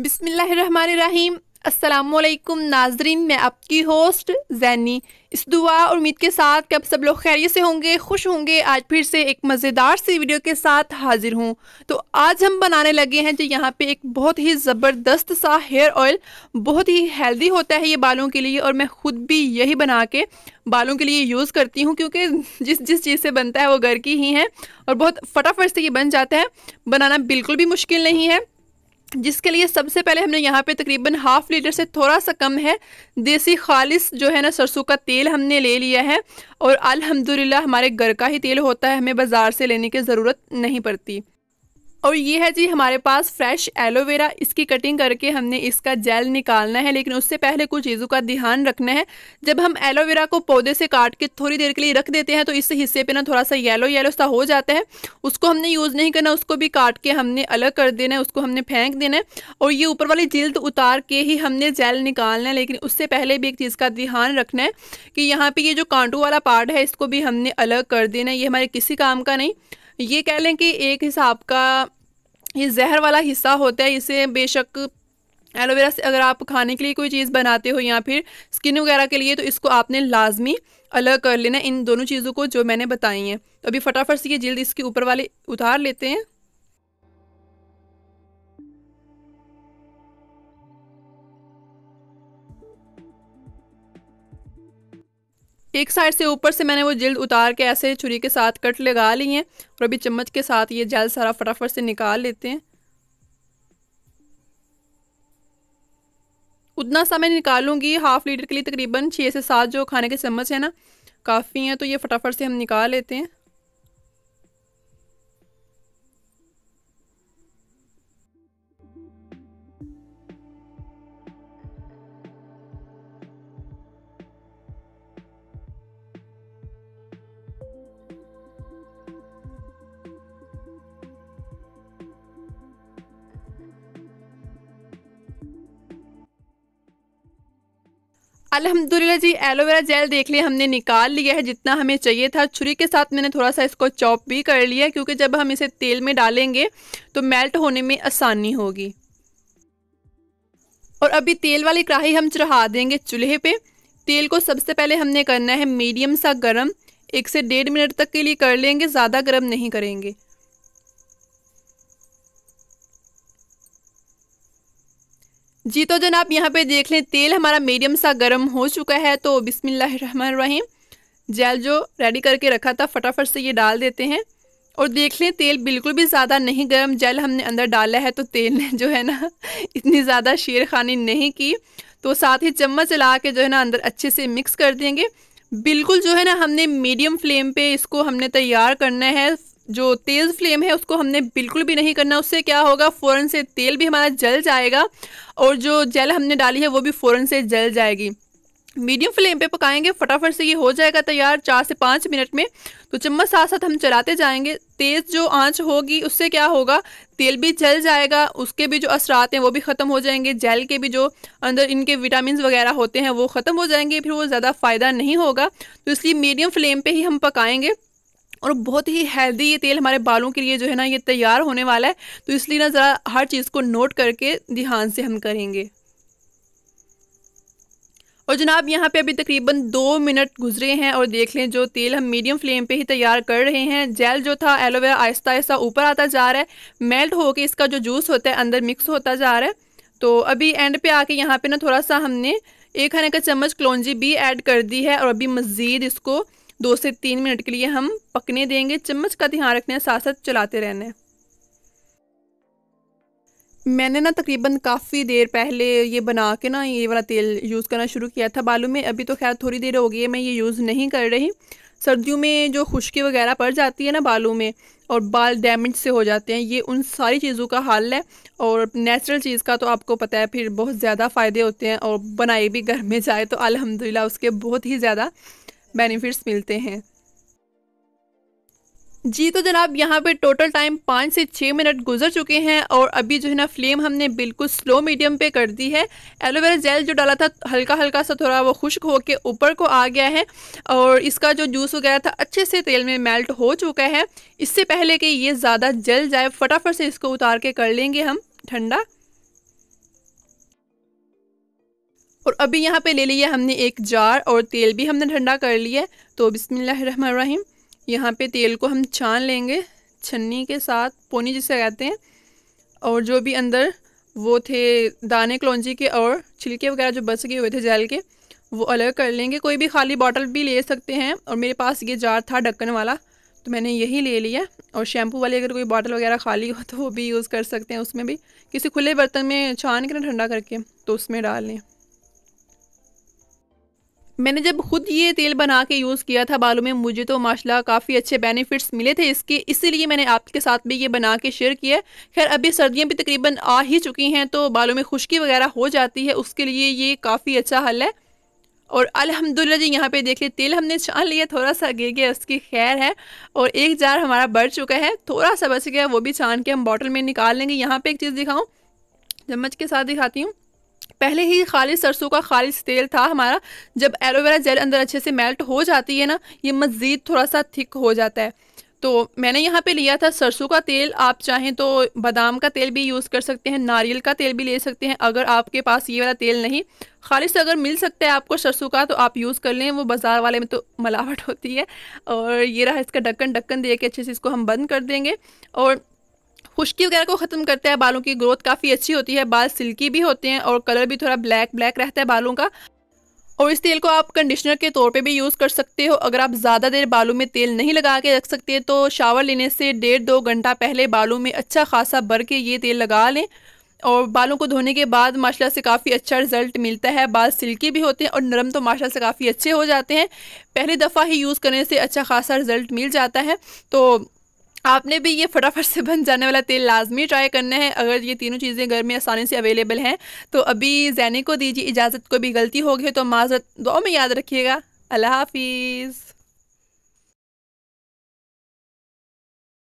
बिसमीम असलकुम नाजरीन मैं आपकी होस्ट जैनी इस दुआ और उम्मीद के साथ कि आप सब लोग खैरियत से होंगे खुश होंगे आज फिर से एक मज़ेदार सी वीडियो के साथ हाजिर हूँ तो आज हम बनाने लगे हैं जो यहाँ पे एक बहुत ही ज़बरदस्त सा हेयर ऑयल बहुत ही हेल्दी होता है ये बालों के लिए और मैं ख़ुद भी यही बना के बालों के लिए यूज़ करती हूँ क्योंकि जिस जिस चीज़ से बनता है वो घर की ही है और बहुत फटाफट से ये बन जाता है बनाना बिल्कुल भी मुश्किल नहीं है जिसके लिए सबसे पहले हमने यहाँ पे तकरीबन हाफ़ लीटर से थोड़ा सा कम है देसी खालिस जो है ना सरसों का तेल हमने ले लिया है और अल्हम्दुलिल्लाह हमारे घर का ही तेल होता है हमें बाज़ार से लेने की ज़रूरत नहीं पड़ती और ये है जी हमारे पास फ्रेश एलोवेरा इसकी कटिंग करके हमने इसका जेल निकालना है लेकिन उससे पहले कुछ चीज़ों का ध्यान रखना है जब हम एलोवेरा को पौधे से काट के थोड़ी देर के लिए रख देते हैं तो इस हिस्से पे ना थोड़ा सा येलो येलो सा हो जाता है उसको हमने यूज़ नहीं करना उसको भी काट के हमने अलग कर देना है उसको हमने फेंक देना है और ये ऊपर वाली जिल्द उतार के ही हमने जेल निकालना है लेकिन उससे पहले भी एक चीज़ का ध्यान रखना है कि यहाँ पर ये जो कांटू वाला पार्ट है इसको भी हमने अलग कर देना है ये हमारे किसी काम का नहीं ये कह लें कि एक हिसाब का ये जहर वाला हिस्सा होता है इसे बेशक एलोवेरा से अगर आप खाने के लिए कोई चीज़ बनाते हो या फिर स्किन वगैरह के लिए तो इसको आपने लाजमी अलग कर लेना इन दोनों चीज़ों को जो मैंने बताई हैं तो अभी फटाफट से ये जल्द इसके ऊपर वाले उतार लेते हैं एक साइड से ऊपर से मैंने वो जल्द उतार के ऐसे छुरी के साथ कट लगा ली हैं और अभी चम्मच के साथ ये जल सारा फटाफट से निकाल लेते हैं उतना सा मैं निकालूंगी हाफ लीटर के लिए तकरीबन छः से सात जो खाने के चम्मच है ना काफ़ी हैं तो ये फटाफट से हम निकाल लेते हैं अलहमदिल्ला जी एलोवेरा जेल देख लिया हमने निकाल लिया है जितना हमें चाहिए था छुरी के साथ मैंने थोड़ा सा इसको चॉप भी कर लिया क्योंकि जब हम इसे तेल में डालेंगे तो मेल्ट होने में आसानी होगी और अभी तेल वाली कढ़ाई हम चढ़ा देंगे चूल्हे पे तेल को सबसे पहले हमने करना है मीडियम सा गरम एक से डेढ़ मिनट तक के लिए कर लेंगे ज़्यादा गर्म नहीं करेंगे जी तो जनाब यहाँ पे देख लें तेल हमारा मीडियम सा गर्म हो चुका है तो बिसमीम जेल जो रेडी करके रखा था फटाफट से ये डाल देते हैं और देख लें तेल बिल्कुल भी ज़्यादा नहीं गर्म जेल हमने अंदर डाला है तो तेल ने जो है ना इतनी ज़्यादा शेर खानी नहीं की तो साथ ही चम्मच चला के जो है ना अंदर अच्छे से मिक्स कर देंगे बिल्कुल जो है ना हमने मीडियम फ्लेम पे इसको हमने तैयार करना है जो तेज़ फ्लेम है उसको हमने बिल्कुल भी नहीं करना उससे क्या होगा फ़ौरन से तेल भी हमारा जल जाएगा और जो जेल हमने डाली है वो भी फ़ौरन से जल जाएगी मीडियम फ्लेम पे पकाएंगे फटाफट से ये हो जाएगा तैयार चार से पाँच मिनट में तो चम्मच साथ साथ हम चलाते जाएंगे तेज़ जो आंच होगी उससे क्या होगा तेल भी जल जाएगा उसके भी जो असरात हैं वो भी ख़त्म हो जाएंगे जेल के भी जो अंदर इनके विटामिन वगैरह होते हैं वो ख़त्म हो जाएंगे फिर वो ज़्यादा फ़ायदा नहीं होगा तो इसलिए मीडियम फ्लेम पर ही हम पकाएँगे और बहुत ही हेल्दी ये तेल हमारे बालों के लिए जो है ना ये तैयार होने वाला है तो इसलिए ना ज़रा हर चीज़ को नोट करके ध्यान हाँ, से हम करेंगे और जनाब यहाँ पे अभी तकरीबन दो मिनट गुजरे हैं और देख लें जो तेल हम मीडियम फ्लेम पे ही तैयार कर रहे हैं जेल जो था एलोवेरा आहिस्ता आहिस्ता ऊपर आता जा रहा है मेल्ट होकर इसका जो जूस होता है अंदर मिक्स होता जा रहा है तो अभी एंड पे आके यहाँ पे ना थोड़ा सा हमने एक खाने का चम्मच क्लोंजी भी ऐड कर दी है और अभी मज़ीद इसको दो से तीन मिनट के लिए हम पकने देंगे चम्मच का ध्यान रखने साथ साथ चलाते रहने मैंने ना तकरीबन काफ़ी देर पहले ये बना के ना ये वाला तेल यूज़ करना शुरू किया था बालों में अभी तो खैर थोड़ी देर हो गई है मैं ये यूज़ नहीं कर रही सर्दियों में जो खुश्की वगैरह पड़ जाती है ना बालों में और बाल डैमेज से हो जाते हैं ये उन सारी चीज़ों का हल है और नेचुरल चीज़ का तो आपको पता है फिर बहुत ज़्यादा फ़ायदे होते हैं और बनाए भी घर में जाए तो अलहमदिल्ला उसके बहुत ही ज़्यादा बेनिफिट्स मिलते हैं जी तो जनाब यहाँ पे टोटल टाइम पाँच से छः मिनट गुजर चुके हैं और अभी जो है ना फ्लेम हमने बिल्कुल स्लो मीडियम पे कर दी है एलोवेरा जेल जो डाला था हल्का हल्का सा थोड़ा वो खुश्क के ऊपर को आ गया है और इसका जो जूस वगैरह था अच्छे से तेल में मेल्ट हो चुका है इससे पहले कि ये ज़्यादा जल जाए फटाफट से इसको उतार के कर लेंगे हम ठंडा और अभी यहाँ पे ले लिया हमने एक जार और तेल भी हमने ठंडा कर लिया तो बिसमीम यहाँ पे तेल को हम छान लेंगे छन्नी के साथ पोनी जिसे कहते हैं और जो भी अंदर वो थे दाने कलौजी के और छिलके वगैरह जो बच गए हुए थे जैल के वो अलग कर लेंगे कोई भी खाली बॉटल भी ले सकते हैं और मेरे पास ये जार था ढक्कन वाला तो मैंने यही ले लिया और शैम्पू वाली अगर कोई बॉटल वगैरह खाली हो तो वो भी यूज़ कर सकते हैं उसमें भी किसी खुले बर्तन में छान के ना ठंडा करके तो उसमें डाल लें मैंने जब खुद ये तेल बना के यूज़ किया था बालों में मुझे तो माशाल्लाह काफ़ी अच्छे बेनिफिट्स मिले थे इसके इसीलिए मैंने आपके साथ भी ये बना के शेयर किया खैर अभी सर्दियाँ भी तकरीबन आ ही चुकी हैं तो बालों में खुश्की वगैरह हो जाती है उसके लिए ये काफ़ी अच्छा हल है और अल्हम्दुलिल्लाह जी यहाँ पे देख ले तेल हमने छान लिया थोड़ा सा गिर गया उसकी खैर है और एक जार हमारा बढ़ चुका है थोड़ा सा बच गया वो भी छान के हम बॉटल में निकाल लेंगे यहाँ पे एक चीज़ दिखाऊँ चम्मच के साथ दिखाती हूँ पहले ही ख़ालिश सरसों का खालिश तेल था हमारा जब एलोवेरा जेल अंदर अच्छे से मेल्ट हो जाती है ना ये मज़ीद थोड़ा सा थिक हो जाता है तो मैंने यहाँ पे लिया था सरसों का तेल आप चाहें तो बादाम का तेल भी यूज़ कर सकते हैं नारियल का तेल भी ले सकते हैं अगर आपके पास ये वाला तेल नहीं खालिश अगर मिल सकता है आपको सरसों का तो आप यूज़ कर लें वो बाज़ार वाले में तो मिलावट होती है और ये रहा इसका ढक्कन ढक्कन दे के अच्छे से इसको हम बंद कर देंगे और खुश्की वगैरह को ख़त्म करता है बालों की ग्रोथ काफ़ी अच्छी होती है बाल सिल्की भी होते हैं और कलर भी थोड़ा ब्लैक ब्लैक रहता है बालों का और इस तेल को आप कंडीशनर के तौर पे भी यूज़ कर सकते हो अगर आप ज़्यादा देर बालों में तेल नहीं लगा के रख सकते तो शावर लेने से डेढ़ दो घंटा पहले बालों में अच्छा खासा भर के ये तेल लगा लें और बालों को धोने के बाद माशाला से काफ़ी अच्छा रिजल्ट मिलता है बाल सिल्की भी होते हैं और नरम तो माशा से काफ़ी अच्छे हो जाते हैं पहली दफ़ा ही यूज़ करने से अच्छा खासा रिजल्ट मिल जाता है तो आपने भी ये फटाफट से बन जाने वाला तेल लाजमी ट्राई करना है अगर ये तीनों चीज़ें घर में आसानी से अवेलेबल हैं तो अभी जैनी को दीजिए इजाज़त को भी गलती होगी तो माजरत दो में याद रखिएगा अल्लाह हाफिज़